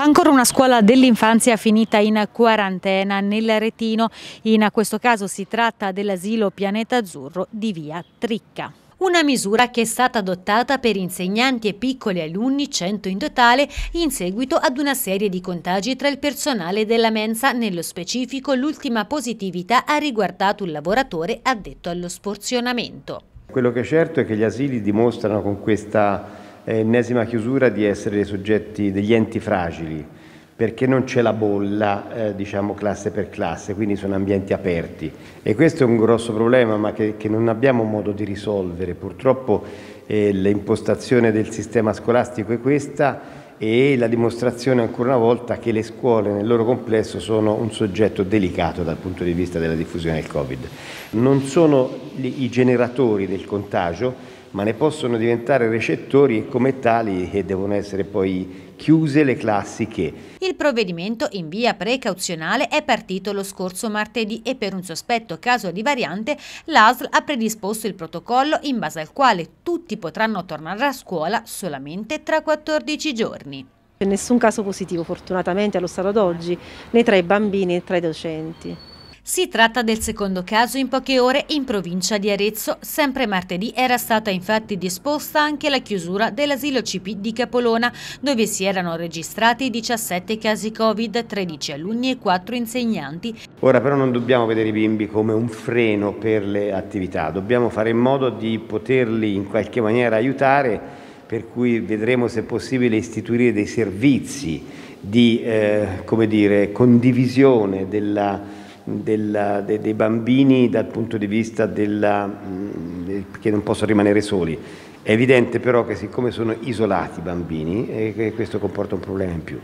Ancora una scuola dell'infanzia finita in quarantena nel Retino, in questo caso si tratta dell'asilo Pianeta Azzurro di via Tricca. Una misura che è stata adottata per insegnanti e piccoli alunni, 100 in totale, in seguito ad una serie di contagi tra il personale della mensa. Nello specifico l'ultima positività ha riguardato un lavoratore addetto allo sporzionamento. Quello che è certo è che gli asili dimostrano con questa ennesima chiusura di essere dei soggetti degli enti fragili, perché non c'è la bolla, eh, diciamo, classe per classe, quindi sono ambienti aperti. E questo è un grosso problema, ma che, che non abbiamo modo di risolvere. Purtroppo eh, l'impostazione del sistema scolastico è questa e la dimostrazione ancora una volta che le scuole nel loro complesso sono un soggetto delicato dal punto di vista della diffusione del Covid. Non sono i generatori del contagio, ma ne possono diventare recettori e come tali e devono essere poi chiuse le classiche. Il provvedimento in via precauzionale è partito lo scorso martedì e per un sospetto caso di variante l'ASL ha predisposto il protocollo in base al quale tutti potranno tornare a scuola solamente tra 14 giorni. Nessun caso positivo fortunatamente allo stato d'oggi né tra i bambini né tra i docenti. Si tratta del secondo caso in poche ore in provincia di Arezzo. Sempre martedì era stata infatti disposta anche la chiusura dell'asilo CP di Capolona, dove si erano registrati 17 casi Covid, 13 alunni e 4 insegnanti. Ora però non dobbiamo vedere i bimbi come un freno per le attività, dobbiamo fare in modo di poterli in qualche maniera aiutare, per cui vedremo se è possibile istituire dei servizi di eh, dire, condivisione della del, de, dei bambini dal punto di vista della, mm, che non possono rimanere soli. È evidente però che siccome sono isolati i bambini, eh, questo comporta un problema in più.